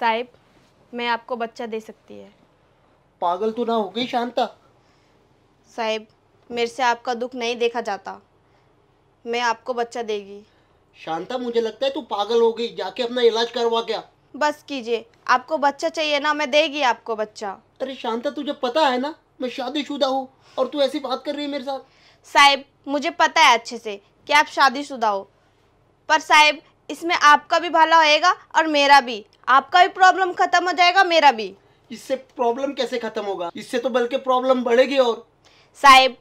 साहिब मैं आपको बच्चा दे सकती है पागल तो ना हो गई शांता साहिब मेरे से आपका दुख नहीं देखा जाता मैं आपको बच्चा देगी शांता मुझे लगता है तू पागल हो गई जाके अपना इलाज करवा क्या बस कीजिए आपको बच्चा चाहिए ना मैं देगी आपको बच्चा अरे शांता तुझे पता है ना मैं शादीशुदा हूँ और तू ऐसी बात कर रही है मेरे साथ साहिब मुझे पता है अच्छे से कि आप शादीशुदा हो पर साहिब इसमें आपका भी भला होएगा और मेरा भी आपका भी प्रॉब्लम खत्म हो जाएगा मेरा भी इससे प्रॉब्लम कैसे खत्म होगा इससे तो बल्कि प्रॉब्लम बढ़ेगी और साहेब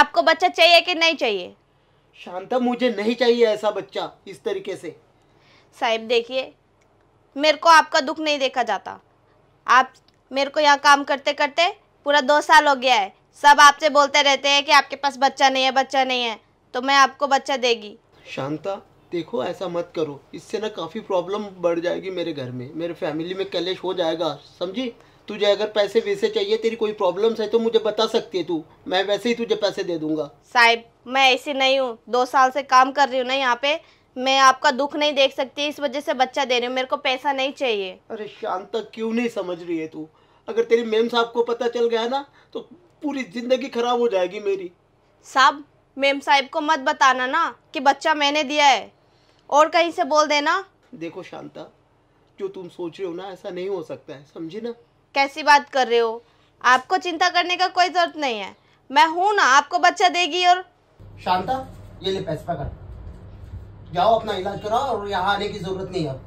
आपको बच्चा चाहिए कि नहीं चाहिए शांता मुझे नहीं चाहिए ऐसा बच्चा इस तरीके से साहेब देखिए मेरे को आपका दुख नहीं देखा जाता आप मेरे को यहाँ काम करते करते पूरा दो साल हो गया है सब आपसे बोलते रहते हैं कि आपके पास बच्चा नहीं है बच्चा नहीं है तो मैं आपको बच्चा देगी शांता देखो ऐसा मत करो इससे ना काफ़ी प्रॉब्लम बढ़ जाएगी मेरे घर में मेरे फैमिली में कलेश हो जाएगा समझी तुझे अगर पैसे वैसे चाहिए तेरी कोई प्रॉब्लम्स है तो मुझे बता सकती है तू मैं वैसे ही तुझे पैसे दे दूंगा साहब मैं ऐसी नहीं हूँ दो साल से काम कर रही हूँ ना यहाँ पे मैं आपका दुख नहीं देख सकती इस वजह से बच्चा दे रही हूँ मेरे को पैसा नहीं चाहिए अरे शांता क्यों नहीं समझ रही है तू अगर तेरी मेम साहब को पता चल गया ना तो पूरी जिंदगी खराब हो जाएगी मेरी साहब मेम साहब को मत बताना ना कि बच्चा मैंने दिया है और कहीं से बोल देना देखो शांता जो तुम सोच रहे हो ना ऐसा नहीं हो सकता है समझी ना कैसी बात कर रहे हो आपको चिंता करने का कोई जरूरत नहीं है मैं हूँ ना आपको बच्चा देगी और शांता ये ले पैसे पकड़ जाओ अपना इलाज कराओ और यहाँ आने की जरूरत नहीं है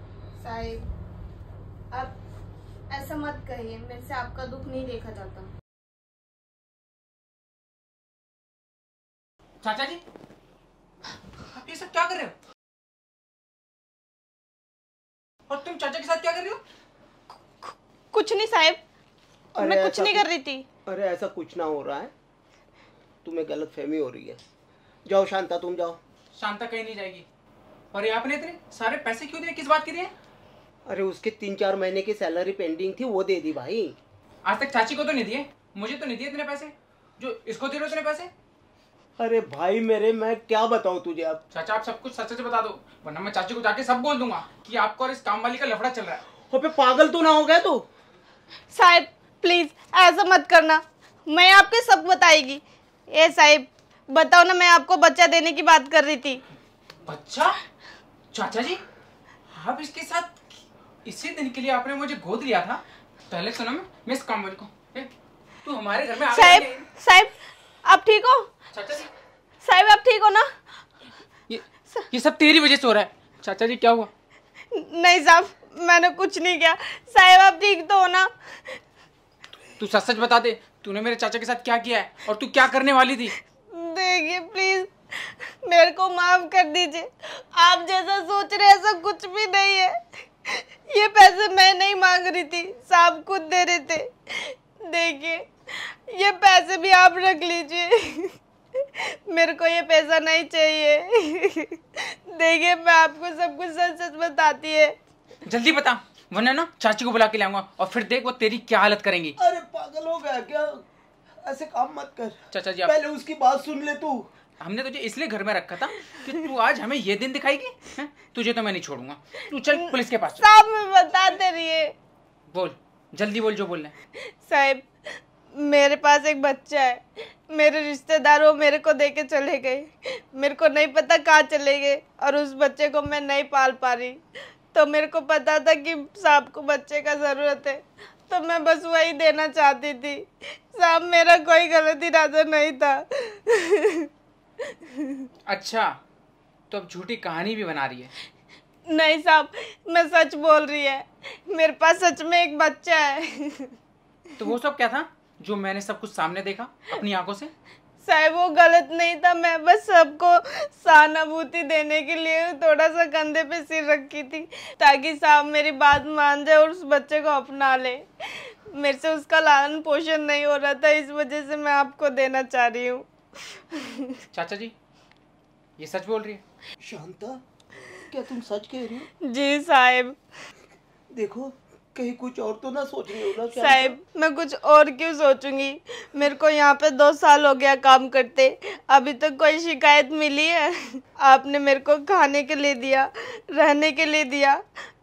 साहिब आप ऐसा मत कहिए मेरे से आपका दुख नहीं देखा जाता चाचा जी ये सब क्या कर रहे हो और तुम चाचा के साथ क्या कर रही हो कुछ नहीं साहब मैं कुछ नहीं कर रही थी अरे ऐसा कुछ ना हो रहा है तुम्हें गलत फहमी हो रही है जाओ शांता तुम जाओ शांता कहीं नहीं जाएगी और ये आपने इतने सारे पैसे क्यों दिए किस बात के लिए अरे उसके तीन चार महीने की सैलरी पेंडिंग थी वो दे दी भाई आज तक चाची को तो नहीं दिए मुझे तो नहीं दिए इतने पैसे जो इसको दे रहे इतने पैसे अरे भाई मेरे मैं क्या बताऊँ तुझे अब चाचा आप सब कुछ सच सच बता दो वरना मैं चाची को जाके सब बोल दूंगा कि आपको और इस काम वाली का लफड़ा चल रहा है अबे पागल तो ना हो गया तू साहब प्लीज ऐसा मत करना मैं आपके सब बताएगी ए साहब बताओ ना मैं आपको बच्चा देने की बात कर रही थी बच्चा चाचा जी आप इसके साथ इसी दिन के लिए आपने मुझे गोद लिया था पहले सुनो मैं मिस कामवल को तू हमारे घर में साहब साहब आप ठीक हो साहिब आप ठीक हो ना ये ये सब तेरी वजह से हो रहा है चाचा जी क्या हुआ नहीं साहब मैंने कुछ नहीं किया साहिब आप ठीक तो हो ना तू सच सच बता दे तूने मेरे चाचा के साथ क्या किया है और तू क्या करने वाली थी देखिए प्लीज मेरे को माफ कर दीजिए आप जैसा सोच रहे ऐसा कुछ भी नहीं है ये पैसे मैं नहीं मांग रही थी साहब खुद दे रहे थे देखिए ये पैसे भी आप रख लीजिए मेरे को ये पैसा नहीं चाहिए देखिए मैं आपको सब कुछ सच सच बताती है जल्दी बता वरना ना चाची को बुला के लाऊंगा और फिर देख वो तेरी क्या हालत करेंगी अरे पागल हो गया क्या ऐसे काम मत कर चाचा जी आप... पहले उसकी बात सुन ले तू हमने तुझे इसलिए घर में रखा था कि तू आज हमें ये दिन दिखाएगी है? तुझे तो मैं नहीं छोड़ूंगा तू चल पुलिस के पास साहब मैं बता दे रही है बोल जल्दी बोल जो बोलना साहब मेरे पास एक बच्चा है मेरे रिश्तेदार वो मेरे को देके चले गए मेरे को नहीं पता कहाँ चले गए और उस बच्चे को मैं नहीं पाल पा रही तो मेरे को पता था कि साहब को बच्चे का ज़रूरत है तो मैं बस वही देना चाहती थी साहब मेरा कोई गलत इरादा नहीं था अच्छा तो अब झूठी कहानी भी बना रही है नहीं साहब मैं सच बोल रही है मेरे पास सच में एक बच्चा है तो वो सब क्या था जो मैंने सब कुछ सामने देखा अपनी आंखों से साहब वो गलत नहीं था मैं बस सबको सहानुभूति देने के लिए थोड़ा सा कंधे पे सिर रखी थी ताकि साहब मेरी बात मान जाए और उस बच्चे को अपना ले मेरे से उसका लालन पोषण नहीं हो रहा था इस वजह से मैं आपको देना चाह रही हूँ चाचा जी ये सच बोल रही है शांता क्या तुम सच कह रही हो जी साहब देखो कहीं कुछ और तो ना सोच रही हो ना साहब मैं कुछ और क्यों सोचूंगी मेरे को यहाँ पे दो साल हो गया काम करते अभी तक कोई शिकायत मिली है आपने मेरे को खाने के लिए दिया रहने के लिए दिया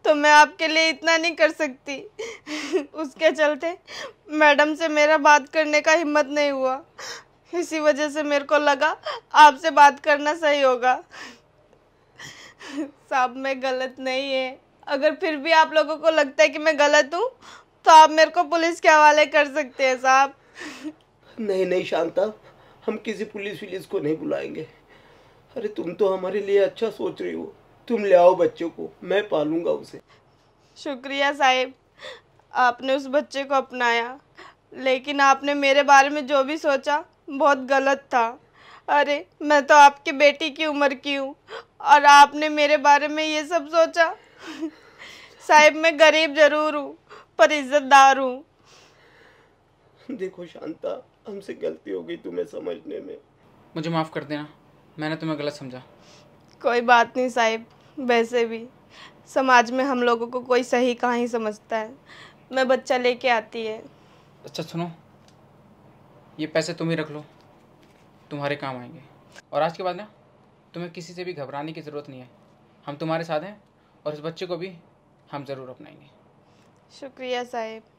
तो मैं आपके लिए इतना नहीं कर सकती उसके चलते मैडम से मेरा बात करने का हिम्मत नहीं हुआ इसी वजह से मेरे को लगा आपसे बात करना सही होगा साहब मैं गलत नहीं है अगर फिर भी आप लोगों को लगता है कि मैं गलत हूँ तो आप मेरे को पुलिस के हवाले कर सकते हैं साहब नहीं नहीं शांता हम किसी पुलिस विलिस को नहीं बुलाएंगे अरे तुम तो हमारे लिए अच्छा सोच रही हो तुम ले आओ बच्चों को मैं पालूंगा उसे शुक्रिया साहेब आपने उस बच्चे को अपनाया लेकिन आपने मेरे बारे में जो भी सोचा बहुत गलत था अरे मैं तो आपकी बेटी की उम्र की हूँ और आपने मेरे बारे में ये सब सोचा साहब मैं गरीब जरूर हूँ पर इज्जतदार हूँ देखो शांता हमसे गलती हो गई तुम्हें समझने में मुझे माफ़ कर देना मैंने तुम्हें गलत समझा कोई बात नहीं साहिब वैसे भी समाज में हम लोगों को कोई सही कहाँ ही समझता है मैं बच्चा लेके आती है अच्छा सुनो ये पैसे तुम ही रख लो तुम्हारे काम आएंगे और आज के बाद ना तुम्हें किसी से भी घबराने की ज़रूरत नहीं है हम तुम्हारे साथ हैं और इस बच्चे को भी हम ज़रूर अपनाएंगे शुक्रिया साहेब